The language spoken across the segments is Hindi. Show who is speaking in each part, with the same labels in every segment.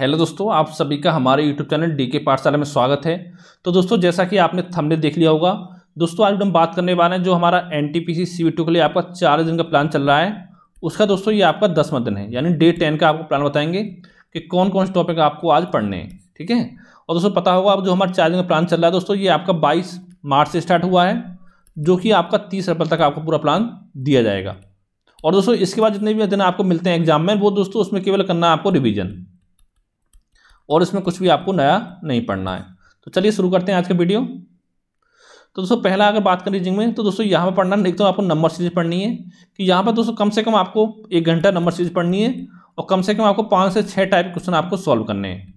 Speaker 1: हेलो दोस्तों आप सभी का हमारे यूट्यूब चैनल डी के पाठशाला में स्वागत है तो दोस्तों जैसा कि आपने थंबनेल देख लिया होगा दोस्तों आज हम बात करने वाले हैं जो हमारा N T P C C के लिए आपका चार दिन का प्लान चल रहा है उसका दोस्तों ये आपका दसवा दिन है यानी डे टेन का आपको प्लान बताएंगे कि कौन कौन से टॉपिक आपको आज पढ़ने हैं ठीक है और दोस्तों पता होगा अब जो हमारा चार दिन का प्लान चल रहा है दोस्तों ये आपका बाईस मार्च से स्टार्ट हुआ है जो कि आपका तीस अप्रैल तक आपको पूरा प्लान दिया जाएगा और दोस्तों इसके बाद जितने भी दिन आपको मिलते हैं एग्जाम में वो दोस्तों उसमें केवल करना है आपको रिविजन और इसमें कुछ भी आपको नया नहीं पढ़ना है तो चलिए शुरू करते हैं आज का वीडियो तो दोस्तों पहला अगर बात करें जिंग में तो दोस्तों यहाँ पर पढ़ना एक तो आपको नंबर सीरीज पढ़नी है कि यहाँ पर दोस्तों कम से कम आपको एक घंटा नंबर सीरीज पढ़नी है और कम से कम आपको पाँच से छः टाइप के क्वेश्चन आपको सॉल्व करने हैं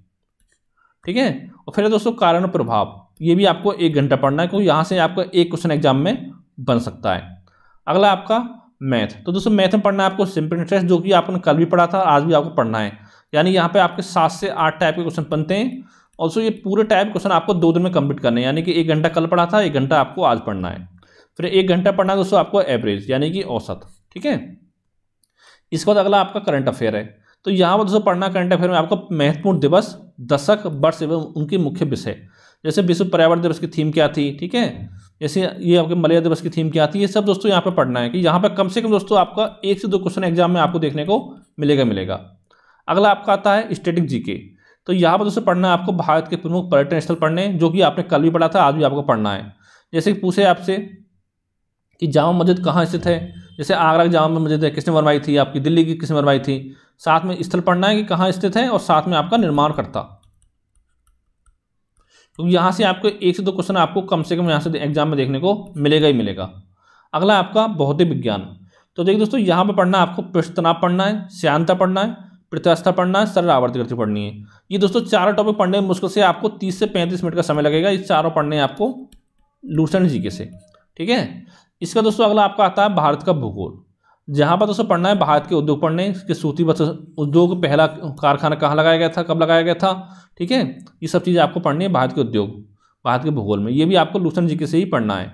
Speaker 1: ठीक है और फिर दोस्तों कारण प्रभाव ये भी आपको एक घंटा पढ़ना है क्योंकि यहाँ से आपका एक क्वेश्चन एग्जाम में बन सकता है अगला आपका मैथ तो दोस्तों मैथ में पढ़ना है आपको सिंपल इंटरेस्ट जो कि आपने कल भी पढ़ा था आज भी आपको पढ़ना है यानी यहाँ पे आपके सात से आठ टाइप के क्वेश्चन बनते हैं ऑल्सो ये पूरे टाइप क्वेश्चन आपको दो दिन में कंप्लीट करने हैं यानी कि एक घंटा कल पढ़ा था एक घंटा आपको आज पढ़ना है फिर एक घंटा पढ़ना दोस्तों आपको एवरेज यानी कि औसत ठीक है इसके बाद अगला आपका करंट अफेयर है तो यहाँ पर दोस्तों पढ़ना करंट अफेयर में आपको महत्वपूर्ण दिवस दशक वर्ष एवं उनके मुख्य विषय जैसे विश्व पर्यावरण दिवस की थीम क्या थी ठीक है जैसे ये आपके मलया दिवस की थीम क्या थी ये सब दोस्तों यहाँ पे पढ़ना है कि यहाँ पर कम से कम दोस्तों आपका एक से दो क्वेश्चन एग्जाम में आपको देखने को मिलेगा मिलेगा अगला आपका आता है स्टेटिक जीके तो यहाँ पर दोस्तों पढ़ना है आपको भारत के प्रमुख पर्यटन स्थल पढ़ने जो कि आपने कल भी पढ़ा था आज भी आपको पढ़ना है जैसे कि पूछे आपसे कि जामा मस्जिद कहाँ स्थित है जैसे आगरा की जामा मस्जिद है किसने बनवाई थी आपकी दिल्ली की किसने बनवाई थी साथ में स्थल पढ़ना है कि कहाँ स्थित है और साथ में आपका निर्माण करता क्योंकि तो यहाँ से आपको एक से दो क्वेश्चन आपको कम से कम यहाँ से एग्जाम में देखने को मिलेगा ही मिलेगा अगला आपका भौतिक विज्ञान तो देखिए दोस्तों यहाँ पर पढ़ना आपको पृष्ठ तनाव पढ़ना है श्यांता पढ़ना है प्रत्यास्था पढ़ना है सरल आवर्ती गति पढ़नी है ये दोस्तों चारों टॉपिक पढ़ने में मुश्किल से आपको तीस से पैंतीस मिनट का समय लगेगा ये चारों पढ़ने आपको लूसेंट जीके से ठीक है इसका दोस्तों अगला आपका आता है भारत का भूगोल जहाँ पर दोस्तों पढ़ना है भारत के उद्योग पढ़ने के सूचीबद्ध उद्योग पहला कारखाना कहाँ लगाया गया था कब लगाया गया था ठीक है ये सब चीज़ें आपको पढ़नी है भारत के उद्योग भारत के भूगोल में ये भी आपको लूसन जी के से ही पढ़ना है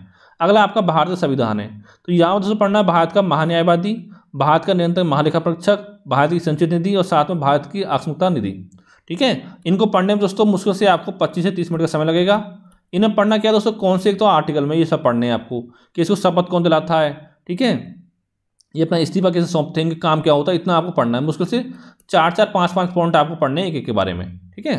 Speaker 1: अगला आपका भारत का संविधान है तो यहाँ पर दोस्तों पढ़ना है भारत का महान्यायवादी भारत का निरंतर महालेखा परीक्षक भारत की संचित निधि और साथ में भारत की आकस्मिकता निधि ठीक है इनको पढ़ने में दोस्तों मुश्किल से आपको पच्चीस से तीस मिनट का समय लगेगा इन्हें पढ़ना क्या दोस्तों कौन से एक तो आर्टिकल में ये सब पढ़ने हैं आपको कि इसको शपथ कौन दिलाता है ठीक है ये अपना इस्तीफा कैसे सौंपते हैं काम क्या होता है इतना आपको पढ़ना है मुश्किल से चार चार पाँच पाँच पॉइंट आपको पढ़ने हैं एक एक के बारे में ठीक है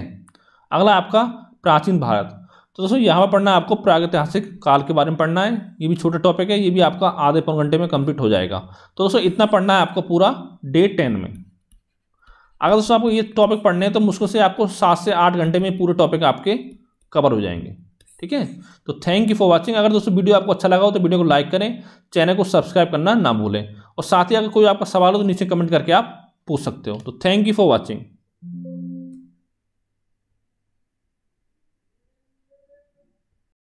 Speaker 1: अगला आपका प्राचीन भारत तो दोस्तों यहाँ पर पढ़ना है आपको प्रागैतिहासिक काल के बारे में पढ़ना है ये भी छोटा टॉपिक है ये भी आपका आधे पौन घंटे में कंप्लीट हो जाएगा तो दोस्तों इतना पढ़ना है आपको पूरा डे टेन में अगर दोस्तों आपको ये टॉपिक पढ़ने हैं तो मुश्किल से आपको सात से आठ घंटे में पूरे टॉपिक आपके कवर हो जाएंगे ठीक है तो थैंक यू फॉर वॉचिंग अगर दोस्तों वीडियो आपको अच्छा लगा हो तो वीडियो को लाइक करें चैनल को सब्सक्राइब करना ना भूलें और साथ ही अगर कोई आपका सवाल हो तो नीचे कमेंट करके आप पूछ सकते हो तो थैंक यू फॉर वॉचिंग